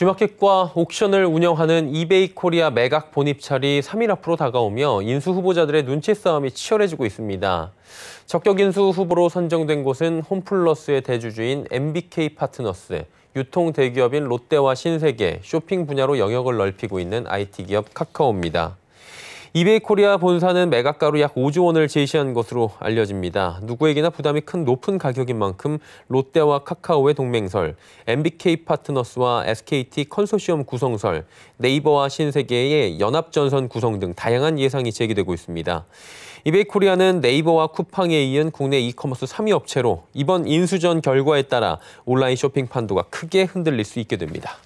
주마켓과 옥션을 운영하는 이베이 코리아 매각 본입찰이 3일 앞으로 다가오며 인수 후보자들의 눈치 싸움이 치열해지고 있습니다. 적격 인수 후보로 선정된 곳은 홈플러스의 대주주인 MBK 파트너스, 유통 대기업인 롯데와 신세계, 쇼핑 분야로 영역을 넓히고 있는 IT 기업 카카오입니다. 이베이 코리아 본사는 매각가로 약 5조 원을 제시한 것으로 알려집니다. 누구에게나 부담이 큰 높은 가격인 만큼 롯데와 카카오의 동맹설, MBK 파트너스와 SKT 컨소시엄 구성설, 네이버와 신세계의 연합전선 구성 등 다양한 예상이 제기되고 있습니다. 이베이 코리아는 네이버와 쿠팡에 이은 국내 이커머스 3위 업체로 이번 인수전 결과에 따라 온라인 쇼핑 판도가 크게 흔들릴 수 있게 됩니다.